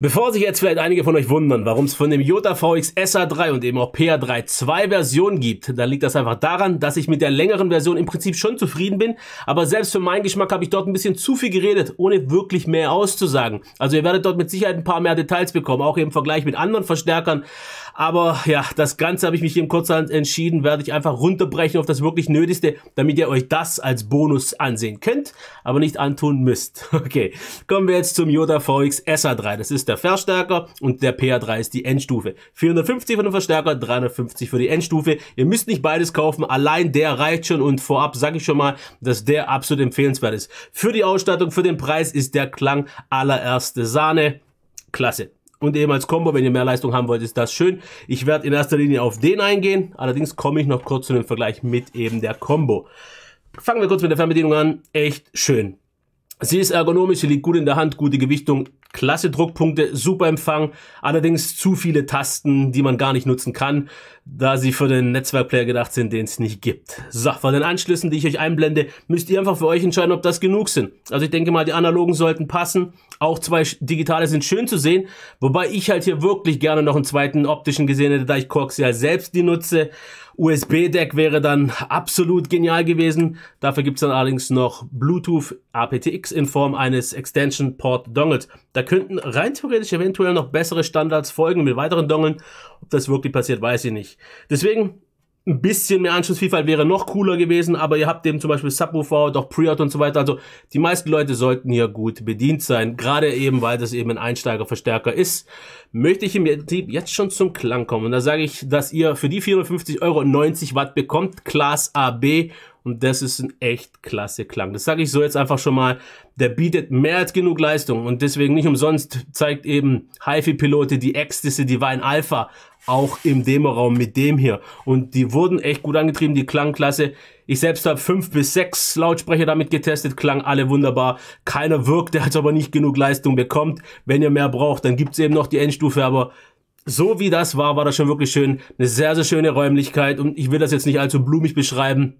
Bevor sich jetzt vielleicht einige von euch wundern, warum es von dem Jota VX SA3 und eben auch PA3 zwei Versionen gibt, dann liegt das einfach daran, dass ich mit der längeren Version im Prinzip schon zufrieden bin, aber selbst für meinen Geschmack habe ich dort ein bisschen zu viel geredet, ohne wirklich mehr auszusagen. Also ihr werdet dort mit Sicherheit ein paar mehr Details bekommen, auch im Vergleich mit anderen Verstärkern, aber ja, das Ganze habe ich mich im Kurzhand entschieden, werde ich einfach runterbrechen auf das wirklich Nötigste, damit ihr euch das als Bonus ansehen könnt, aber nicht antun müsst. Okay, kommen wir jetzt zum Jota VX SA3. Das ist ist der Verstärker und der PA3 ist die Endstufe. 450 für den Verstärker, 350 für die Endstufe. Ihr müsst nicht beides kaufen, allein der reicht schon und vorab sage ich schon mal, dass der absolut empfehlenswert ist. Für die Ausstattung, für den Preis ist der Klang allererste Sahne. Klasse und eben als Combo, wenn ihr mehr Leistung haben wollt, ist das schön. Ich werde in erster Linie auf den eingehen, allerdings komme ich noch kurz zu dem Vergleich mit eben der Combo. Fangen wir kurz mit der Fernbedienung an. Echt schön. Sie ist ergonomisch, sie liegt gut in der Hand, gute Gewichtung, Klasse Druckpunkte, super Empfang, allerdings zu viele Tasten, die man gar nicht nutzen kann, da sie für den Netzwerkplayer gedacht sind, den es nicht gibt. So, von den Anschlüssen, die ich euch einblende, müsst ihr einfach für euch entscheiden, ob das genug sind. Also ich denke mal, die analogen sollten passen. Auch zwei digitale sind schön zu sehen, wobei ich halt hier wirklich gerne noch einen zweiten optischen gesehen hätte, da ich Cox ja selbst die nutze. USB-Deck wäre dann absolut genial gewesen. Dafür gibt's dann allerdings noch Bluetooth aptX in Form eines Extension Port Dongles. Da könnten rein theoretisch eventuell noch bessere Standards folgen mit weiteren Dongeln. Ob das wirklich passiert, weiß ich nicht. Deswegen, ein bisschen mehr Anschlussvielfalt wäre noch cooler gewesen, aber ihr habt eben zum Beispiel Subwoofer und auch Preout und so weiter. Also die meisten Leute sollten hier gut bedient sein, gerade eben, weil das eben ein Einsteigerverstärker ist. Möchte ich im Prinzip jetzt schon zum Klang kommen. Und Da sage ich, dass ihr für die 450 Euro 90 Watt bekommt, Class AB und das ist ein echt klasse Klang. Das sage ich so jetzt einfach schon mal. Der bietet mehr als genug Leistung. Und deswegen nicht umsonst zeigt eben HiFi-Pilote die Ecstasy Divine Alpha auch im Demo-Raum mit dem hier. Und die wurden echt gut angetrieben, die Klangklasse. Ich selbst habe fünf bis sechs Lautsprecher damit getestet, klang alle wunderbar. Keiner wirkt, der hat aber nicht genug Leistung bekommt. Wenn ihr mehr braucht, dann gibt's eben noch die Endstufe, aber so wie das war, war das schon wirklich schön. Eine sehr, sehr schöne Räumlichkeit und ich will das jetzt nicht allzu blumig beschreiben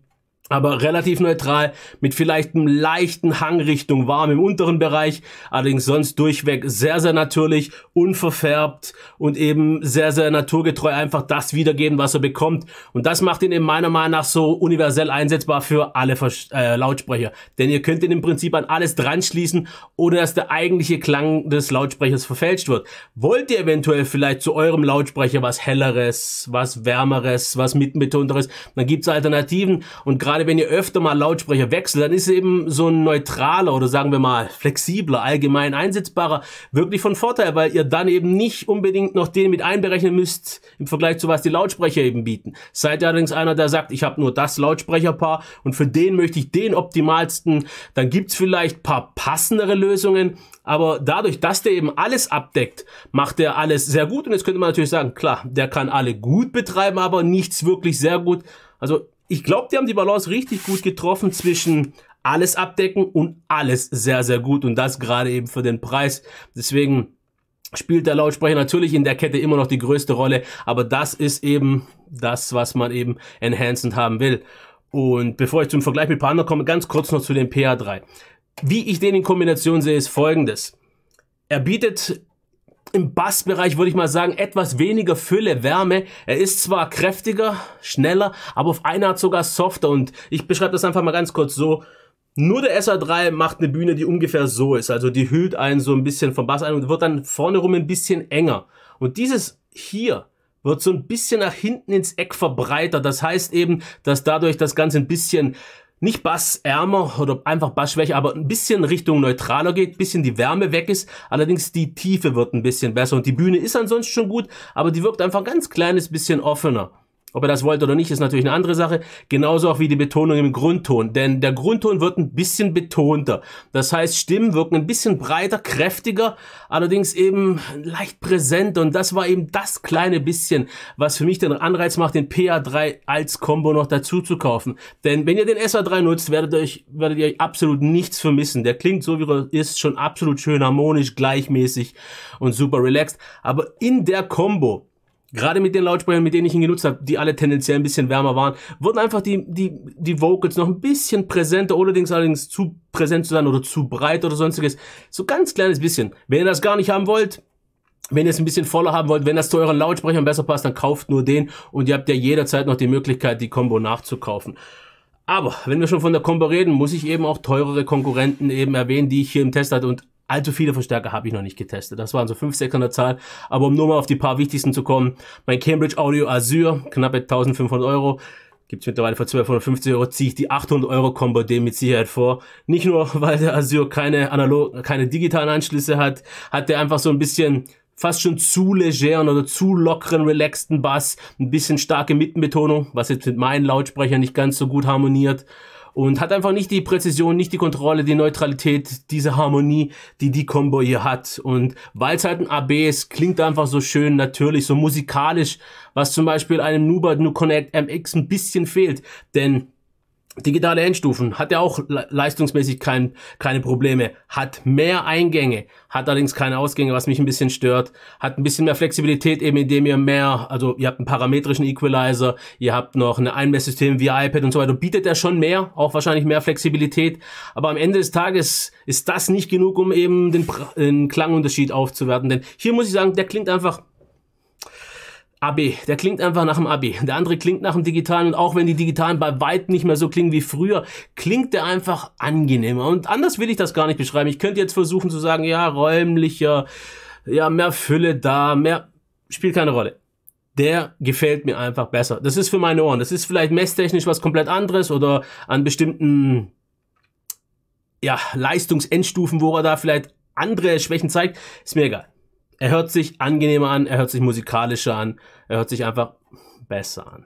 aber relativ neutral mit vielleicht einem leichten Hang Richtung warm im unteren Bereich, allerdings sonst durchweg sehr, sehr natürlich, unverfärbt und eben sehr, sehr naturgetreu einfach das wiedergeben, was er bekommt. Und das macht ihn in meiner Meinung nach so universell einsetzbar für alle Versch äh, Lautsprecher. Denn ihr könnt ihn im Prinzip an alles dran schließen, ohne dass der eigentliche Klang des Lautsprechers verfälscht wird. Wollt ihr eventuell vielleicht zu eurem Lautsprecher was Helleres, was Wärmeres, was Mittenbetonteres, dann gibt's Alternativen und gerade gerade wenn ihr öfter mal Lautsprecher wechselt, dann ist eben so ein neutraler oder sagen wir mal flexibler, allgemein einsetzbarer wirklich von Vorteil, weil ihr dann eben nicht unbedingt noch den mit einberechnen müsst im Vergleich zu was die Lautsprecher eben bieten. Seid ihr allerdings einer, der sagt, ich habe nur das Lautsprecherpaar und für den möchte ich den optimalsten, dann gibt's vielleicht paar passendere Lösungen, aber dadurch, dass der eben alles abdeckt, macht er alles sehr gut und jetzt könnte man natürlich sagen, klar, der kann alle gut betreiben, aber nichts wirklich sehr gut. Also ich glaube, die haben die Balance richtig gut getroffen zwischen alles abdecken und alles sehr, sehr gut und das gerade eben für den Preis. Deswegen spielt der Lautsprecher natürlich in der Kette immer noch die größte Rolle, aber das ist eben das, was man eben enhancend haben will. Und bevor ich zum Vergleich mit Panda komme, ganz kurz noch zu dem PA3. Wie ich den in Kombination sehe, ist folgendes. Er bietet im Bassbereich würde ich mal sagen, etwas weniger Fülle, Wärme. Er ist zwar kräftiger, schneller, aber auf eine Art sogar softer und ich beschreibe das einfach mal ganz kurz so. Nur der SR3 macht eine Bühne, die ungefähr so ist. Also die hüllt einen so ein bisschen vom Bass ein und wird dann vorne rum ein bisschen enger. Und dieses hier wird so ein bisschen nach hinten ins Eck verbreitert. Das heißt eben, dass dadurch das Ganze ein bisschen nicht bassärmer oder einfach Bassschwäche, aber ein bisschen Richtung neutraler geht, bisschen die Wärme weg ist. Allerdings die Tiefe wird ein bisschen besser und die Bühne ist ansonsten schon gut, aber die wirkt einfach ein ganz kleines bisschen offener. Ob er das wollte oder nicht, ist natürlich eine andere Sache. Genauso auch wie die Betonung im Grundton. Denn der Grundton wird ein bisschen betonter. Das heißt, Stimmen wirken ein bisschen breiter, kräftiger, allerdings eben leicht präsent. Und das war eben das kleine bisschen, was für mich den Anreiz macht, den PA3 als Combo noch dazu zu kaufen. Denn wenn ihr den SA3 nutzt, werdet, ihr euch, werdet ihr absolut nichts vermissen. Der klingt so, wie er ist, schon absolut schön harmonisch, gleichmäßig und super relaxed. Aber in der Combo gerade mit den Lautsprechern, mit denen ich ihn genutzt habe, die alle tendenziell ein bisschen wärmer waren, wurden einfach die, die, die Vocals noch ein bisschen präsenter, allerdings allerdings zu präsent zu sein oder zu breit oder sonstiges. So ganz kleines bisschen. Wenn ihr das gar nicht haben wollt, wenn ihr es ein bisschen voller haben wollt, wenn das zu euren Lautsprechern besser passt, dann kauft nur den und ihr habt ja jederzeit noch die Möglichkeit, die Combo nachzukaufen. Aber wenn wir schon von der Combo reden, muss ich eben auch teurere Konkurrenten eben erwähnen, die ich hier im Test hatte und allzu viele Verstärker habe ich noch nicht getestet. Das waren so 500, 600 Zahl. Aber um nur mal auf die paar wichtigsten zu kommen, mein Cambridge Audio Azure, knappe 1500 Euro. Gibt's mittlerweile für 1250 Euro, ziehe ich die 800 Euro Combo D mit Sicherheit vor. Nicht nur, weil der Azure keine analog, keine digitalen Anschlüsse hat, hat der einfach so ein bisschen fast schon zu legeren oder zu lockeren, relaxten Bass, ein bisschen starke Mittenbetonung, was jetzt mit meinen Lautsprechern nicht ganz so gut harmoniert und hat einfach nicht die Präzision, nicht die Kontrolle, die Neutralität, diese Harmonie, die die Combo hier hat. Und weil es halt ein AB ist, klingt einfach so schön, natürlich, so musikalisch, was zum Beispiel einem Nubat New Connect MX ein bisschen fehlt. Denn Digitale Endstufen hat ja auch leistungsmäßig kein, keine Probleme, hat mehr Eingänge, hat allerdings keine Ausgänge, was mich ein bisschen stört, hat ein bisschen mehr Flexibilität, eben indem ihr mehr, also ihr habt einen parametrischen Equalizer, ihr habt noch ein Einmesssystem via iPad und so weiter, bietet er schon mehr, auch wahrscheinlich mehr Flexibilität, aber am Ende des Tages ist das nicht genug, um eben den, den Klangunterschied aufzuwerten, denn hier muss ich sagen, der klingt einfach AB. Der klingt einfach nach dem AB. Der andere klingt nach dem Digitalen und auch wenn die Digitalen bei weitem nicht mehr so klingen wie früher, klingt der einfach angenehmer. Und anders will ich das gar nicht beschreiben. Ich könnte jetzt versuchen zu sagen, ja, räumlicher, ja, mehr Fülle da, mehr, spielt keine Rolle. Der gefällt mir einfach besser. Das ist für meine Ohren. Das ist vielleicht messtechnisch was komplett anderes oder an bestimmten, ja, Leistungsendstufen, wo er da vielleicht andere Schwächen zeigt, ist mir egal er hört sich angenehmer an, er hört sich musikalischer an, er hört sich einfach besser an.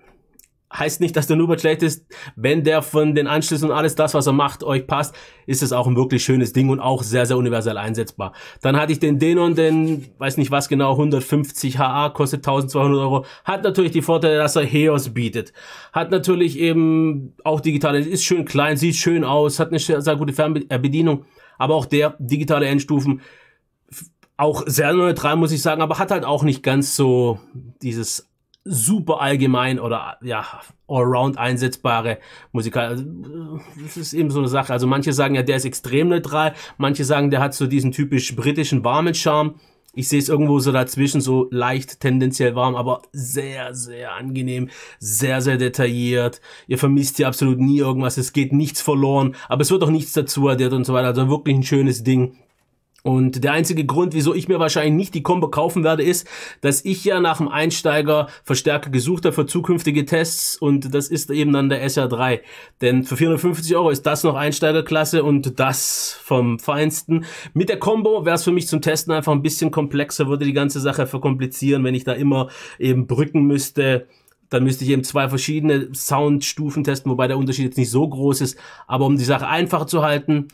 Heißt nicht, dass der Nubert schlecht ist. Wenn der von den Anschlüssen und alles das, was er macht, euch passt, ist es auch ein wirklich schönes Ding und auch sehr, sehr universell einsetzbar. Dann hatte ich den Denon, den, weiß nicht was genau, 150 HA, kostet 1200 Euro. Hat natürlich die Vorteile, dass er Heos bietet. Hat natürlich eben auch digitale, ist schön klein, sieht schön aus, hat eine sehr gute Fernbedienung. Aber auch der digitale Endstufen auch sehr neutral, muss ich sagen, aber hat halt auch nicht ganz so dieses super allgemein oder ja, allround einsetzbare Musikal. Also, das ist eben so eine Sache. Also manche sagen ja, der ist extrem neutral, manche sagen, der hat so diesen typisch britischen warmen Charme. Ich sehe es irgendwo so dazwischen, so leicht tendenziell warm, aber sehr, sehr angenehm, sehr, sehr detailliert. Ihr vermisst hier absolut nie irgendwas, es geht nichts verloren, aber es wird auch nichts dazu addiert und so weiter. Also wirklich ein schönes Ding. Und der einzige Grund, wieso ich mir wahrscheinlich nicht die Combo kaufen werde, ist, dass ich ja nach dem Einsteiger Verstärker gesucht habe für zukünftige Tests und das ist eben dann der SR3. Denn für 450 Euro ist das noch Einsteigerklasse und das vom Feinsten. Mit der Combo wäre es für mich zum Testen einfach ein bisschen komplexer, würde die ganze Sache verkomplizieren, wenn ich da immer eben brücken müsste dann müsste ich eben zwei verschiedene Soundstufen testen, wobei der Unterschied jetzt nicht so groß ist. Aber um die Sache einfach zu halten,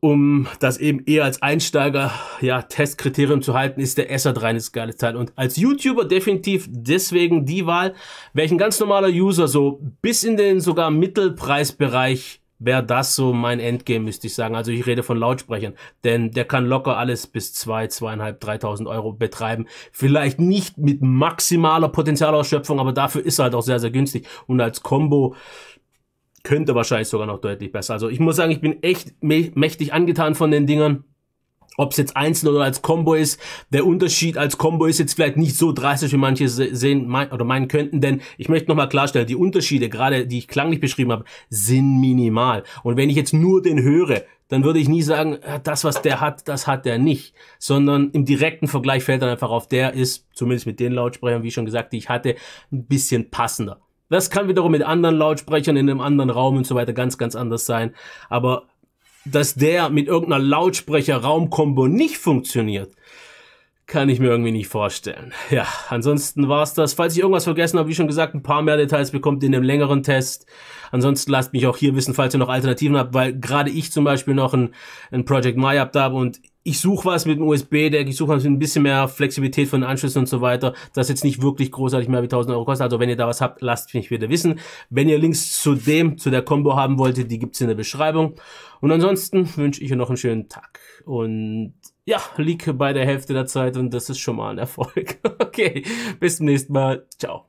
um das eben eher als Einsteiger ja Testkriterium zu halten, ist der Esser 3 eine geile Teil. Und als YouTuber definitiv deswegen die Wahl, welchen ganz normaler User so bis in den sogar Mittelpreisbereich wäre das so mein Endgame, müsste ich sagen. Also ich rede von Lautsprechern, denn der kann locker alles bis zwei, zweieinhalb, dreitausend Euro betreiben. Vielleicht nicht mit maximaler Potenzialausschöpfung, aber dafür ist er halt auch sehr, sehr günstig. Und als Combo könnte wahrscheinlich sogar noch deutlich besser. Also ich muss sagen, ich bin echt mächtig angetan von den Dingern. Ob es jetzt einzeln oder als Combo ist, der Unterschied als Combo ist jetzt vielleicht nicht so drastisch, wie manche sehen mein, oder meinen könnten, denn ich möchte nochmal klarstellen, die Unterschiede, gerade die ich klanglich beschrieben habe, sind minimal. Und wenn ich jetzt nur den höre, dann würde ich nie sagen, äh, das, was der hat, das hat der nicht, sondern im direkten Vergleich fällt dann einfach auf, der ist, zumindest mit den Lautsprechern, wie schon gesagt, die ich hatte, ein bisschen passender. Das kann wiederum mit anderen Lautsprechern in einem anderen Raum und so weiter ganz, ganz anders sein. Aber dass der mit irgendeiner Lautsprecher-Raumkombo nicht funktioniert, kann ich mir irgendwie nicht vorstellen. Ja, ansonsten war's das. Falls ich irgendwas vergessen habe, wie schon gesagt, ein paar mehr Details bekommt ihr in dem längeren Test. Ansonsten lasst mich auch hier wissen, falls ihr noch Alternativen habt, weil gerade ich zum Beispiel noch ein, ein Project My Update habe und ich suche was mit einem USB-Deck, ich suche was mit ein bisschen mehr Flexibilität von den Anschlüssen und so weiter, das jetzt nicht wirklich großartig mehr wie 1000 Euro kostet. Also wenn ihr da was habt, lasst mich wieder wissen. Wenn ihr Links zu dem, zu der Combo haben wolltet, die gibt's in der Beschreibung. Und ansonsten wünsche ich euch noch einen schönen Tag. Und ja, liege bei der Hälfte der Zeit und das ist schon mal ein Erfolg. Okay, bis zum nächsten Mal. Ciao.